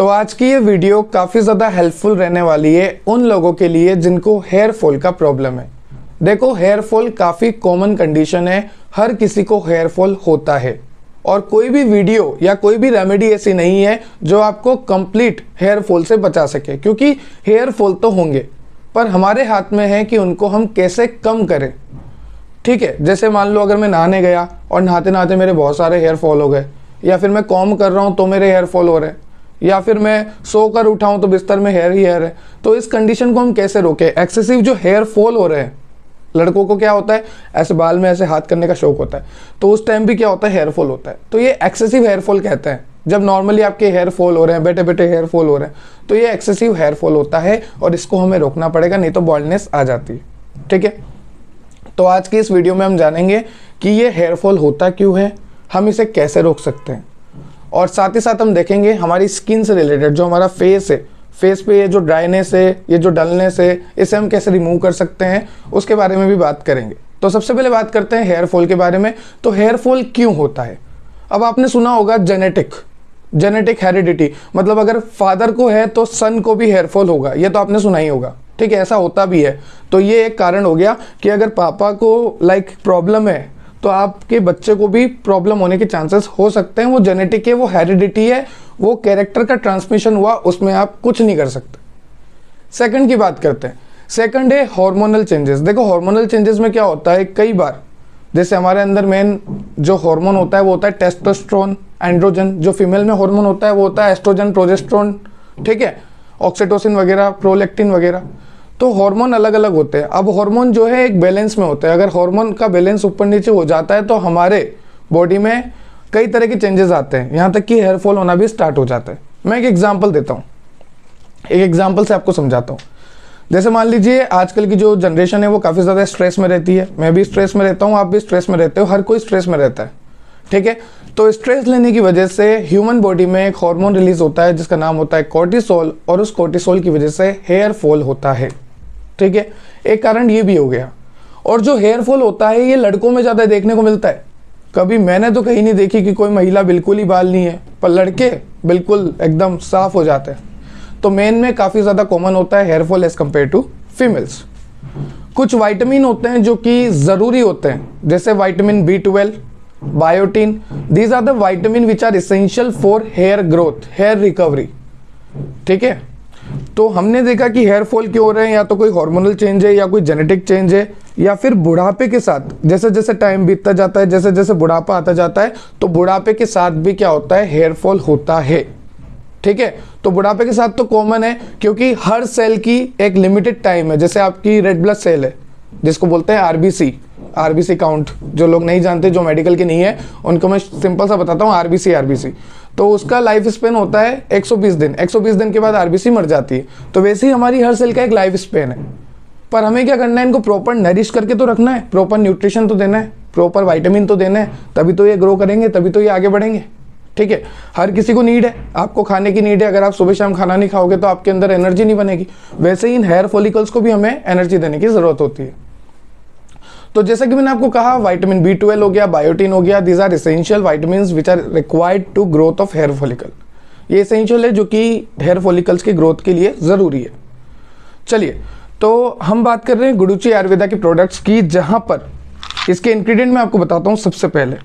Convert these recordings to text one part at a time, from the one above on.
तो आज की ये वीडियो काफ़ी ज़्यादा हेल्पफुल रहने वाली है उन लोगों के लिए जिनको हेयर फॉल का प्रॉब्लम है देखो हेयर फॉल काफ़ी कॉमन कंडीशन है हर किसी को हेयर फॉल होता है और कोई भी वीडियो या कोई भी रेमेडी ऐसी नहीं है जो आपको कंप्लीट हेयर फॉल से बचा सके क्योंकि हेयर फॉल तो होंगे पर हमारे हाथ में है कि उनको हम कैसे कम करें ठीक है जैसे मान लो अगर मैं नहाने गया और नहाते नहाते मेरे बहुत सारे हेयर फॉल हो गए या फिर मैं कॉम कर रहा हूँ तो मेरे हेयर फॉल हो रहे हैं या फिर मैं सो कर उठाऊँ तो बिस्तर में हेयर ही हेयर है तो इस कंडीशन को हम कैसे रोकें एक्सेसिव जो हेयर फॉल हो रहे हैं लड़कों को क्या होता है ऐसे बाल में ऐसे हाथ करने का शौक होता है तो उस टाइम भी क्या होता है हेयर फॉल होता है तो ये एक्सेसिव हेयर फॉल कहते हैं जब नॉर्मली आपके हेयर फॉल हो रहे हैं बैठे बैठे हेयर फॉल हो रहे हैं तो ये एक्सेसिव हेयर फॉल होता है और इसको हमें रोकना पड़ेगा नहीं तो बॉल्डनेस आ जाती है ठीक है तो आज की इस वीडियो में हम जानेंगे कि ये हेयर फॉल होता क्यों है हम इसे कैसे रोक सकते हैं और साथ ही साथ हम देखेंगे हमारी स्किन से रिलेटेड जो हमारा फेस है फेस पे ये जो ड्राइनेस है ये जो डलनेस है इसे हम कैसे रिमूव कर सकते हैं उसके बारे में भी बात करेंगे तो सबसे पहले बात करते हैं हेयर फॉल के बारे में तो हेयर फॉल क्यों होता है अब आपने सुना होगा जेनेटिक जेनेटिक हेरिडिटी मतलब अगर फादर को है तो सन को भी हेयर फॉल होगा ये तो आपने सुना ही होगा ठीक है ऐसा होता भी है तो ये एक कारण हो गया कि अगर पापा को लाइक like, प्रॉब्लम है तो आपके बच्चे को भी प्रॉब्लम होने के चांसेस हो सकते हैं वो जेनेटिक है वो हेरिडिटी है वो कैरेक्टर का ट्रांसमिशन हुआ उसमें आप कुछ नहीं कर सकते सेकंड की बात करते हैं सेकंड है हार्मोनल चेंजेस देखो हार्मोनल चेंजेस में क्या होता है कई बार जैसे हमारे अंदर मेन जो हार्मोन होता है वो होता है टेस्टोस्ट्रॉन एंड्रोजन जो फीमेल में हार्मोन होता है वो होता है एस्ट्रोजन प्रोजेस्ट्रॉन ठीक है ऑक्सीटोसिन वगैरह प्रोलेक्टिन वगैरह तो हार्मोन अलग अलग होते हैं अब हार्मोन जो है एक बैलेंस में होता है अगर हार्मोन का बैलेंस ऊपर नीचे हो जाता है तो हमारे बॉडी में कई तरह के चेंजेस आते हैं यहाँ तक कि हेयर फॉल होना भी स्टार्ट हो जाता है मैं एक एग्जाम्पल देता हूँ एक एग्जाम्पल से आपको समझाता हूँ जैसे मान लीजिए आजकल की जो जनरेशन है वो काफ़ी ज़्यादा स्ट्रेस में रहती है मैं भी स्ट्रेस में रहता हूँ आप भी स्ट्रेस में रहते हो हर कोई स्ट्रेस में रहता है ठीक है तो स्ट्रेस लेने की वजह से ह्यूमन बॉडी में एक हार्मोन रिलीज होता है जिसका नाम होता है कोर्टिसोल और उस कोर्टिसोल की वजह से हेयर फॉल होता है ठीक है एक कारण ये भी हो गया और जो हेयर फॉल होता है ये लड़कों में ज़्यादा देखने को मिलता है कभी मैंने तो कहीं नहीं देखी कि कोई महिला बिल्कुल ही बाल नहीं है पर लड़के बिल्कुल एकदम साफ हो जाते हैं तो मेन में काफ़ी ज़्यादा कॉमन होता है hair fall as compare to females कुछ वाइटामिन होते हैं जो कि ज़रूरी होते हैं जैसे vitamin B twelve biotin these are the vitamin which are essential for hair growth hair recovery ठीक है तो हमने देखा कि हेयर फॉल क्यों हो रहे हैं या तो कोई हार्मोनल चेंज है या कोई जेनेटिक चेंज है या फिर बुढ़ापे के साथ जैसे जैसे टाइम बीतता जाता है जैसे जैसे बुढ़ापा आता जाता है तो बुढ़ापे के साथ भी क्या होता है हेयर फॉल होता है ठीक है तो बुढ़ापे के साथ तो कॉमन है क्योंकि हर सेल की एक लिमिटेड टाइम है जैसे आपकी रेड ब्लड सेल है जिसको बोलते हैं आरबीसी आरबीसी काउंट जो लोग नहीं जानते जो मेडिकल के नहीं है उनको मैं सिंपल सा बताता हूँ आरबीसी आरबीसी तो उसका लाइफ स्पेन होता है 120 दिन 120 दिन के बाद आरबीसी मर जाती है तो वैसे ही हमारी हर सेल का एक लाइफ स्पेन है पर हमें क्या करना है इनको प्रॉपर नरिश करके तो रखना है प्रॉपर न्यूट्रिशन तो देना है प्रॉपर वाइटामिन तो देना है तभी तो ये ग्रो करेंगे तभी तो ये आगे बढ़ेंगे ठीक है हर किसी को नीड है आपको खाने की नीड है अगर आप सुबह शाम खाना नहीं खाओगे तो आपके अंदर एनर्जी नहीं बनेगी वैसे ही इन हेयर फॉलिकल्स को भी हमें एनर्जी देने की ज़रूरत होती है तो जैसा कि मैंने आपको कहा वाइटामिन बी ट्वेल्व हो गया बायोटिन हो गया these are essential vitamin which are required to growth of hair follicle ये इसेंशियल है जो कि हेयर फॉलिकल्स की ग्रोथ के लिए ज़रूरी है चलिए तो हम बात कर रहे हैं गुडुची आयुर्वेदा के प्रोडक्ट्स की जहाँ पर इसके इंग्रेडिएंट मैं आपको बताता हूँ सबसे पहले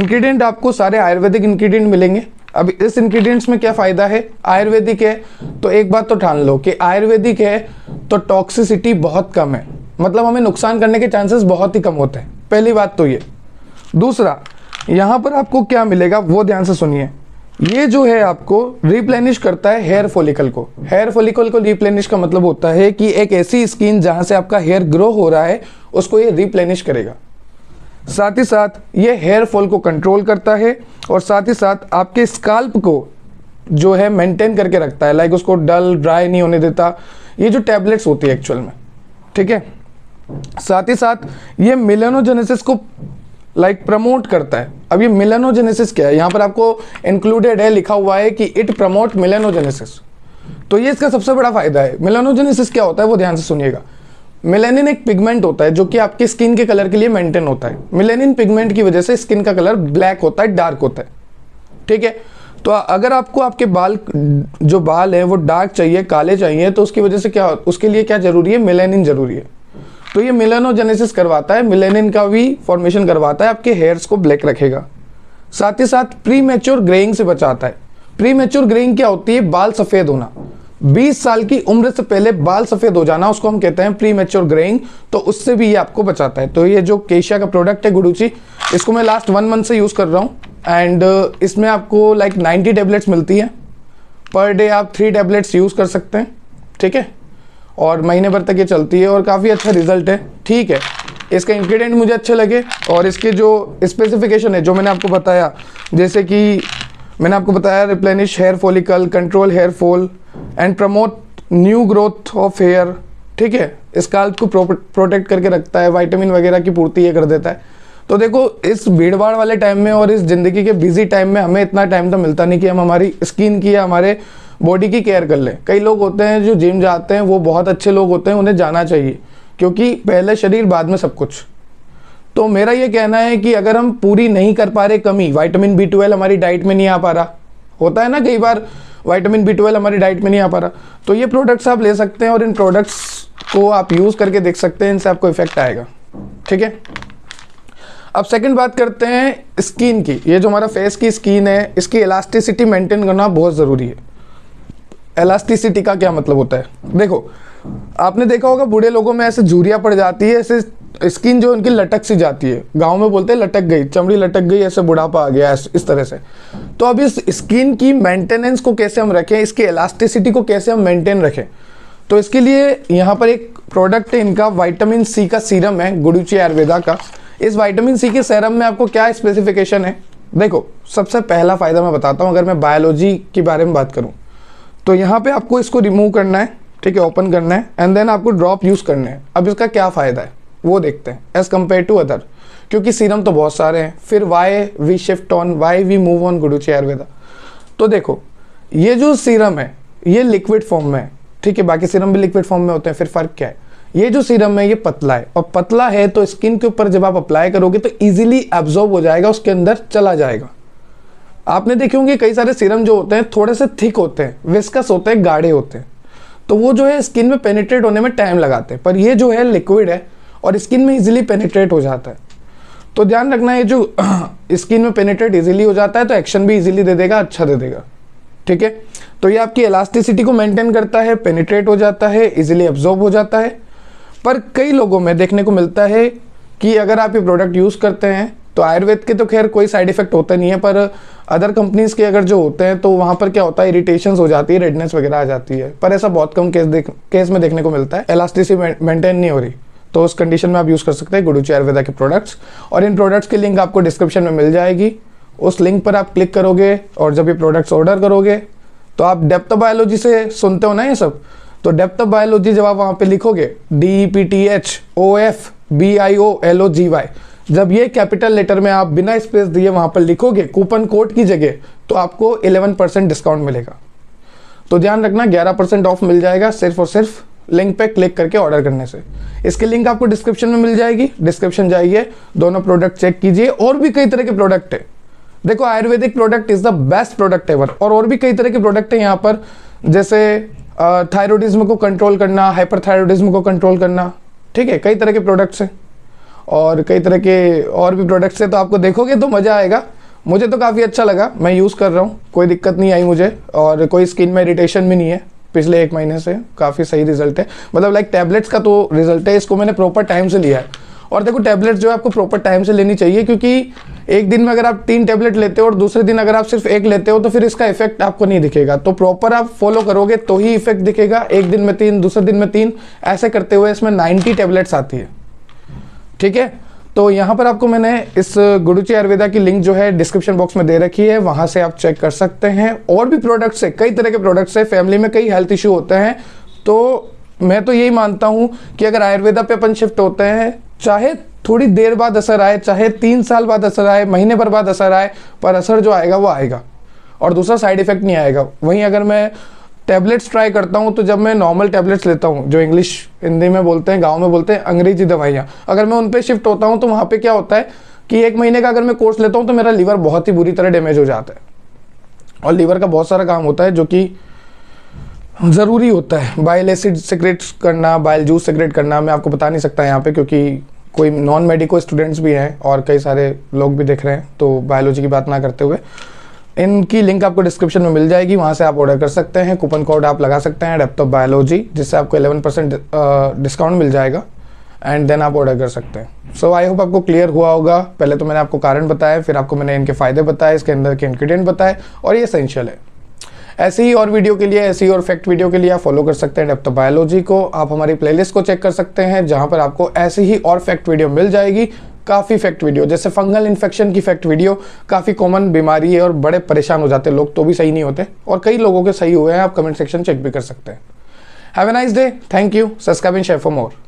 इंग्रेडिएंट आपको सारे आयुर्वेदिक इंग्रेडिएंट मिलेंगे अब इस इंग्रेडिएंट्स में क्या फ़ायदा है आयुर्वेदिक है तो एक बात तो ठान लो कि आयुर्वेदिक है तो टॉक्सिसिटी बहुत कम है मतलब हमें नुकसान करने के चांसेस बहुत ही कम होते हैं पहली बात तो ये दूसरा यहाँ पर आपको क्या मिलेगा वो ध्यान से सुनिए ये जो है आपको रिप्लेनिश करता है हेयर फोलिकल को हेयर फोलिकल को रिप्लेनिश का मतलब होता है कि एक ऐसी स्किन जहाँ से आपका हेयर ग्रो हो रहा है उसको ये रिप्लेनिश करेगा साथ ही साथ ये हेयर फॉल को कंट्रोल करता है और साथ ही साथ आपके स्काल्प को जो है मेंटेन करके रखता है लाइक उसको डल ड्राई नहीं होने देता ये जो टैबलेट्स होती है एक्चुअल में ठीक है साथ ही साथ ये मिलेनोजेनेसिस को लाइक like प्रमोट करता है अब ये मिलेनोजेनेसिस क्या है यहां पर आपको इंक्लूडेड है लिखा हुआ है कि इट प्रमोट मिलेनोजेनेसिस तो ये इसका सबसे बड़ा फायदा है मिलेनोजेनेसिस क्या होता है वो ध्यान से सुनिएगा मिलेनिन एक पिगमेंट होता है जो कि आपकी स्किन के कलर के लिए मेंटेन होता है मिलेनिन पिगमेंट की वजह से स्किन का कलर ब्लैक होता है डार्क होता है ठीक है तो अगर आपको आपके बाल जो बाल है वो डार्क चाहिए काले चाहिए तो उसकी वजह से क्या उसके लिए क्या जरूरी है मिलेनिन जरूरी है तो ये मिलेनोजेनेसिस करवाता है मिलेनिन का भी फॉर्मेशन करवाता है आपके हेयर्स को ब्लैक रखेगा साथ ही साथ प्री मेच्योर ग्रेइंग से बचाता है प्री मेच्योर ग्रेइंग क्या होती है बाल सफ़ेद होना 20 साल की उम्र से पहले बाल सफ़ेद हो जाना उसको हम कहते हैं प्री मेच्योर ग्रेइंग तो उससे भी ये आपको बचाता है तो ये जो केशिया का प्रोडक्ट है गुडूची इसको मैं लास्ट वन मंथ से यूज़ कर रहा हूँ एंड uh, इसमें आपको लाइक नाइन्टी टेबलेट्स मिलती है पर डे आप थ्री टेबलेट्स यूज़ कर सकते हैं ठीक है और महीने भर तक ये चलती है और काफ़ी अच्छा रिजल्ट है ठीक है इसका इंग्रेडिएंट मुझे अच्छे लगे और इसके जो स्पेसिफिकेशन है जो मैंने आपको बताया जैसे कि मैंने आपको बताया replenish hair follicle control hair fall and promote new growth of hair ठीक है स्काल्प को प्रोटेक्ट करके रखता है वाइटामिन वगैरह की पूर्ति ये कर देता है तो देखो इस भीड़ वाले टाइम में और इस ज़िंदगी के बिजी टाइम में हमें इतना टाइम तो मिलता नहीं कि हम हमारी स्किन की या हमारे बॉडी की केयर कर लें कई लोग होते हैं जो जिम जाते हैं वो बहुत अच्छे लोग होते हैं उन्हें जाना चाहिए क्योंकि पहले शरीर बाद में सब कुछ तो मेरा ये कहना है कि अगर हम पूरी नहीं कर पा रहे कमी वाइटामिन बी ट्वेल्व हमारी डाइट में नहीं आ पा रहा होता है ना कई बार वाइटामिन बी ट्वेल्व हमारी डाइट में नहीं आ पा रहा तो ये प्रोडक्ट्स आप ले सकते हैं और इन प्रोडक्ट्स को आप यूज़ करके देख सकते हैं इनसे आपको इफेक्ट आएगा ठीक है अब सेकंड बात करते हैं स्किन की ये जो हमारा फेस की स्किन है इसकी इलास्टिसिटी मेंटेन करना बहुत ज़रूरी है एलास्टिसिटी का क्या मतलब होता है देखो आपने देखा होगा बूढ़े लोगों में ऐसे झूरिया पड़ जाती है ऐसे स्किन जो उनकी लटक सी जाती है गांव में बोलते हैं लटक गई चमड़ी लटक गई ऐसे बुढ़ापा आ गया इस तरह से तो अब इस स्किन की मेंटेनेंस को कैसे हम रखें इसकी एलास्टिसिटी को कैसे हम मेंटेन रखें तो इसके लिए यहाँ पर एक प्रोडक्ट है इनका वाइटामिन सी का सीरम है गुडुची आयुर्वेदा का इस वाइटामिन सी के सीरम में आपको क्या स्पेसिफिकेशन है देखो सबसे पहला फ़ायदा मैं बताता हूँ अगर मैं बायोलॉजी के बारे में बात करूँ तो यहाँ पे आपको इसको रिमूव करना है ठीक है ओपन करना है एंड देन आपको ड्रॉप यूज़ करना है अब इसका क्या फ़ायदा है वो देखते हैं एज़ कम्पेयर टू अदर क्योंकि सीरम तो बहुत सारे हैं फिर why we shift on why we move on Guduchi Ayurveda तो देखो ये जो सीरम है ये लिक्विड फॉर्म में है ठीक है बाकी सीरम भी लिक्विड फॉर्म में होते हैं फिर फ़र्क क्या है ये जो सीरम है ये पतला है और पतला है तो स्किन के ऊपर जब आप अप्लाई करोगे तो ईजिली एब्जॉर्ब हो जाएगा उसके अंदर चला जाएगा आपने देखे होंगे कई सारे सीरम जो होते हैं थोड़े से थिक होते हैं विस्कस होते हैं गाढ़े होते हैं तो वो जो है स्किन में पेनिट्रेट होने में टाइम लगाते हैं पर ये जो है लिक्विड है और स्किन में इजीली पेनिट्रेट हो जाता है तो ध्यान रखना ये जो स्किन में पेनिट्रेट इजीली हो जाता है तो एक्शन भी इजीली दे देगा अच्छा दे देगा ठीक है तो ये आपकी इलास्टिसिटी को मेंटेन करता है पेनिट्रेट हो जाता है इजिली एब्जॉर्ब हो जाता है पर कई लोगों में देखने को मिलता है कि अगर आप ये प्रोडक्ट यूज़ करते हैं तो आयुर्वेद के तो खैर कोई साइड इफेक्ट होते नहीं है पर अदर कंपनीज़ के अगर जो होते हैं तो वहाँ पर क्या होता है इरिटेशन हो जाती है रेडनेस वगैरह आ जाती है पर ऐसा बहुत कम केस देख केस में देखने को मिलता है एलास्टिसिटी मेंटेन नहीं हो रही तो उस कंडीशन में आप यूज़ कर सकते हैं गुडुची आयुर्वेदा के प्रोडक्ट्स और इन प्रोडक्ट्स की लिंक आपको डिस्क्रिप्शन में मिल जाएगी उस लिंक पर आप क्लिक करोगे और जब ये प्रोडक्ट्स ऑर्डर करोगे तो आप डेप्थ बायोलॉजी से सुनते हो ना ये सब तो डेप्थ ऑफ बायोलॉजी जब आप वहां पे लिखोगे D P T H O F B I O L O G Y जब ये कैपिटल लेटर में आप बिना स्पेस दिए वहाँ पर लिखोगे कूपन कोड की जगह तो आपको 11 परसेंट डिस्काउंट मिलेगा तो ध्यान रखना 11 परसेंट ऑफ मिल जाएगा सिर्फ और सिर्फ लिंक पे क्लिक करके ऑर्डर करने से इसके लिंक आपको डिस्क्रिप्शन में मिल जाएगी डिस्क्रिप्शन जाइए दोनों प्रोडक्ट चेक कीजिए और भी कई तरह के प्रोडक्ट है देखो Ayurvedic product is the best product ever और और भी कई तरह के प्रोडक्ट हैं यहाँ पर जैसे थायरोडिज्म को कंट्रोल करना हाइपर को कंट्रोल करना ठीक है कई तरह के प्रोडक्ट्स हैं और कई तरह के और भी प्रोडक्ट्स है तो आपको देखोगे तो मज़ा आएगा मुझे तो काफ़ी अच्छा लगा मैं यूज़ कर रहा हूँ कोई दिक्कत नहीं आई मुझे और कोई स्किन में इरीटेशन भी नहीं है पिछले एक महीने से काफ़ी सही रिजल्ट है मतलब लाइक टैबलेट्स का तो रिजल्ट है इसको मैंने प्रॉपर टाइम से लिया है और देखो टैबलेट्स जो है आपको प्रॉपर टाइम से लेनी चाहिए क्योंकि एक दिन में अगर आप तीन टैबलेट लेते हो और दूसरे दिन अगर आप सिर्फ एक लेते हो तो फिर इसका इफेक्ट आपको नहीं दिखेगा तो प्रॉपर आप फॉलो करोगे तो ही इफेक्ट दिखेगा एक दिन में तीन दूसरे दिन में तीन ऐसे करते हुए इसमें नाइन्टी टैबलेट्स आती है ठीक है तो यहां पर आपको मैंने इस गुरुची आयुर्वेदा की लिंक जो है डिस्क्रिप्शन बॉक्स में दे रखी है वहां से आप चेक कर सकते हैं और भी प्रोडक्ट्स है कई तरह के प्रोडक्ट्स है फैमिली में कई हेल्थ इश्यू होते हैं तो मैं तो यही मानता हूँ कि अगर आयुर्वेदा पे अपन शिफ्ट होते हैं चाहे थोड़ी देर बाद असर आए चाहे तीन साल बाद असर आए महीने भर बाद असर आए पर असर जो आएगा वो आएगा और दूसरा साइड इफेक्ट नहीं आएगा वहीं अगर मैं टैबलेट्स ट्राई करता हूँ तो जब मैं नॉर्मल टैबलेट्स लेता हूँ जो इंग्लिश हिंदी में बोलते हैं गाँव में बोलते हैं अंग्रेजी दवाइयाँ अगर मैं उन पर शिफ्ट होता हूँ तो वहाँ पर क्या होता है कि एक महीने का अगर मैं कोर्स लेता हूँ तो मेरा लीवर बहुत ही बुरी तरह डैमेज हो जाता है और लीवर का बहुत सारा काम होता है जो कि ज़रूरी होता है बाइल एसिड सिगरेट करना बाइल जूस सिगरेट करना मैं आपको बता नहीं सकता यहाँ पे क्योंकि कोई नॉन मेडिकल स्टूडेंट्स भी हैं और कई सारे लोग भी देख रहे हैं तो बायोलॉजी की बात ना करते हुए इनकी लिंक आपको डिस्क्रिप्शन में मिल जाएगी वहाँ से आप ऑर्डर कर सकते हैं कूपन कोड आप लगा सकते हैं डेप्टॉप बायोलॉजी जिससे आपको 11 परसेंट डिस्काउंट मिल जाएगा एंड देन आप ऑर्डर कर सकते हैं सो आई होप आपको क्लियर हुआ होगा पहले तो मैंने आपको कारण बताया फिर आपको मैंने इनके फ़ायदे बताए इसके अंदर के इन्ग्रीडियंट बताए और ये असेंशियल है ऐसे ही और वीडियो के लिए ऐसे ही और फैक्ट वीडियो के लिए आप फॉलो कर सकते हैं डेप्थ बायोलॉजी को आप हमारी प्लेलिस्ट को चेक कर सकते हैं जहाँ पर आपको ऐसी ही और फैक्ट वीडियो मिल जाएगी काफ़ी फैक्ट वीडियो जैसे फंगल इन्फेक्शन की फैक्ट वीडियो काफ़ी कॉमन बीमारी है और बड़े परेशान हो जाते हैं लोग तो भी सही नहीं होते और कई लोगों के सही हुए हैं आप कमेंट सेक्शन चेक भी कर सकते हैं have a nice day thank you subscribe and share for more